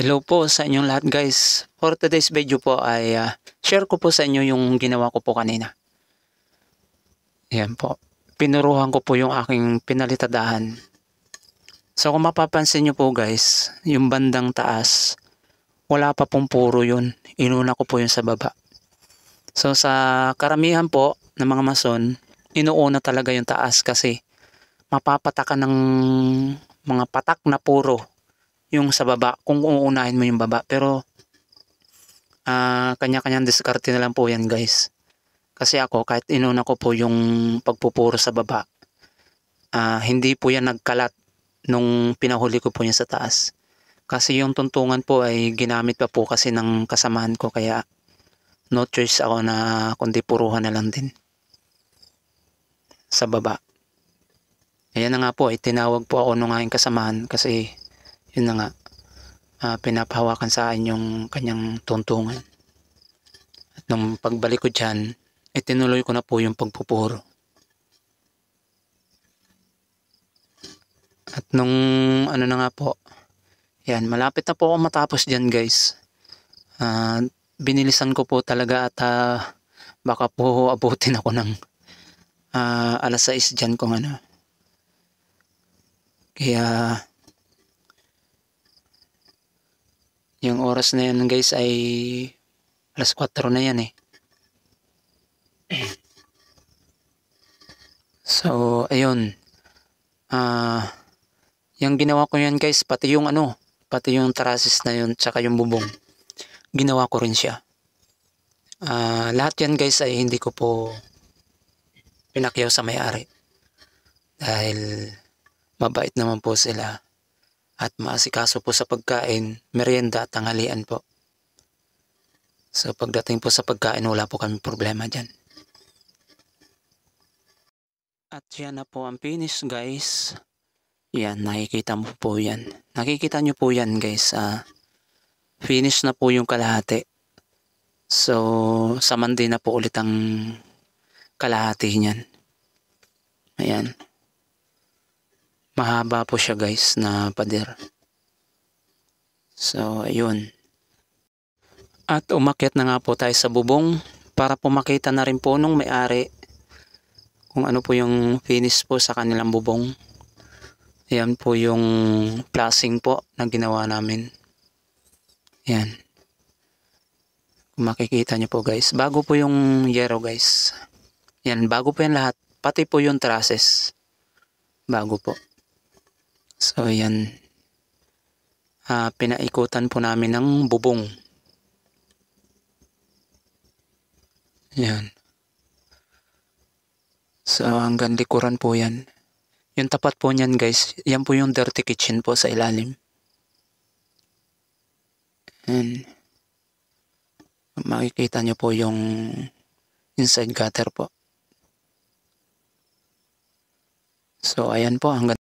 Hello po sa inyong lahat guys. For today's video po ay uh, share ko po sa inyo yung ginawa ko po kanina. Ayan po. Pinuruhan ko po yung aking pinalitadahan. So kung mapapansin nyo po guys, yung bandang taas, wala pa pong puro yun. Inuna ko po yun sa baba. So sa karamihan po ng mga mason, inuuna talaga yung taas kasi mapapatakan ng mga patak na puro yung sa baba kung uunahin mo yung baba pero uh, kanya-kanyang diskarte na lang po yan guys kasi ako kahit inuna ko po yung pagpupuro sa baba uh, hindi po yan nagkalat nung pinahuli ko po yan sa taas kasi yung tuntungan po ay ginamit pa po kasi ng kasamahan ko kaya no choice ako na kundi puruhan na lang din sa baba ayan na nga po ay tinawag po ako nung aking kasamahan kasi yun na nga uh, ah, pinapahawakan sa akin yung kanyang tuntungan at nung pagbalik ko dyan itinuloy eh, ko na po yung pagpupuro at nung ano na nga po yan malapit na po ako matapos dyan guys uh, binilisan ko po talaga at uh, baka po abutin ako ng uh, alas 6 dyan kung ano kaya Yung oras na yan guys ay alas 4 na yan eh. So, ayun. Ah, uh, yung ginawa ko yan guys, pati yung ano, pati yung tarasis na yun, tsaka yung bubong. Ginawa ko rin siya. Ah, uh, lahat yan guys ay hindi ko po pinakyaw sa may-ari. Dahil mabait naman po sila at maasikaso po sa pagkain, merienda at tanghalian po. So pagdating po sa pagkain, wala po kami problema dyan. At yan na po ang finish guys. Yan, nakikita mo po yan. Nakikita nyo po yan guys. Uh, finish na po yung kalahati. So, sa Monday na po ulit ang kalahati niyan. Ayan mahaba po siya guys na pader so ayun at umakyat na nga po tayo sa bubong para po makita na rin po nung may-ari kung ano po yung finish po sa kanilang bubong yan po yung flashing po na ginawa namin yan makikita nyo po guys bago po yung yero guys yan bago po yan lahat pati po yung trusses bago po So ayan. Uh, pinaikutan po namin ng bubong. Ayan. So hanggang likuran po yan. Yung tapat po niyan guys, yan po yung dirty kitchen po sa ilalim. Ayan. Makikita nyo po yung inside gutter po. So ayan po hanggang